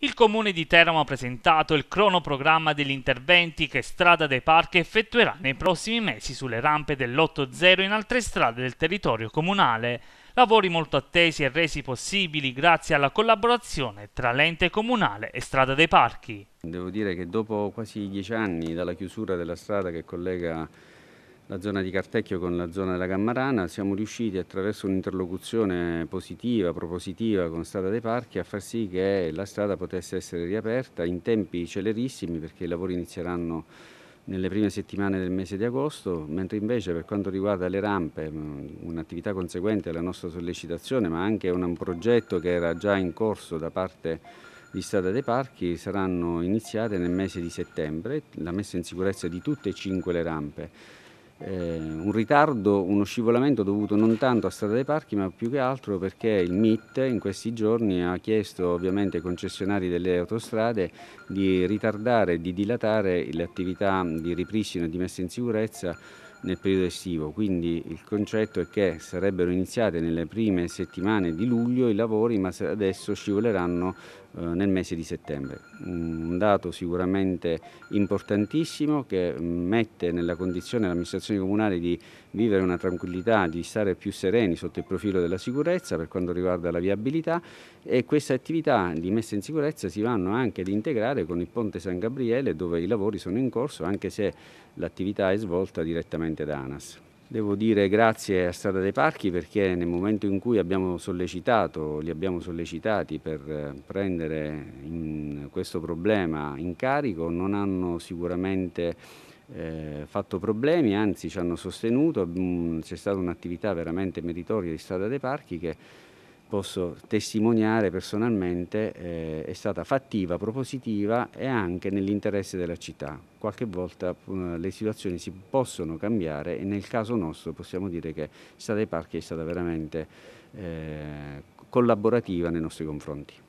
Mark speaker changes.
Speaker 1: Il comune di Teramo ha presentato il cronoprogramma degli interventi che Strada dei Parchi effettuerà nei prossimi mesi sulle rampe dell'8-0 in altre strade del territorio comunale. Lavori molto attesi e resi possibili grazie alla collaborazione tra l'ente comunale e Strada dei Parchi.
Speaker 2: Devo dire che dopo quasi dieci anni dalla chiusura della strada che collega la zona di Cartecchio con la zona della Cammarana, siamo riusciti attraverso un'interlocuzione positiva, propositiva con Strada dei Parchi a far sì che la strada potesse essere riaperta in tempi celerissimi perché i lavori inizieranno nelle prime settimane del mese di agosto, mentre invece per quanto riguarda le rampe, mm, un'attività conseguente alla nostra sollecitazione, ma anche un progetto che era già in corso da parte di Strada dei Parchi saranno iniziate nel mese di settembre, la messa in sicurezza di tutte e cinque le rampe eh, un ritardo, uno scivolamento dovuto non tanto a Strada dei Parchi ma più che altro perché il MIT in questi giorni ha chiesto ovviamente ai concessionari delle autostrade di ritardare, di dilatare le attività di ripristino e di messa in sicurezza nel periodo estivo, quindi il concetto è che sarebbero iniziate nelle prime settimane di luglio i lavori, ma adesso scivoleranno eh, nel mese di settembre. Un dato sicuramente importantissimo che mette nella condizione l'amministrazione comunale di vivere una tranquillità, di stare più sereni sotto il profilo della sicurezza per quanto riguarda la viabilità e queste attività di messa in sicurezza si vanno anche ad integrare con il ponte San Gabriele dove i lavori sono in corso anche se l'attività è svolta direttamente direttamente da ANAS. Devo dire grazie a Strada dei Parchi perché nel momento in cui abbiamo sollecitato, li abbiamo sollecitati per eh, prendere questo problema in carico non hanno sicuramente eh, fatto problemi, anzi ci hanno sostenuto, mm, c'è stata un'attività veramente meritoria di Strada dei Parchi che posso testimoniare personalmente, eh, è stata fattiva, propositiva e anche nell'interesse della città. Qualche volta eh, le situazioni si possono cambiare e nel caso nostro possiamo dire che Città dei Parchi è
Speaker 1: stata veramente eh, collaborativa nei nostri confronti.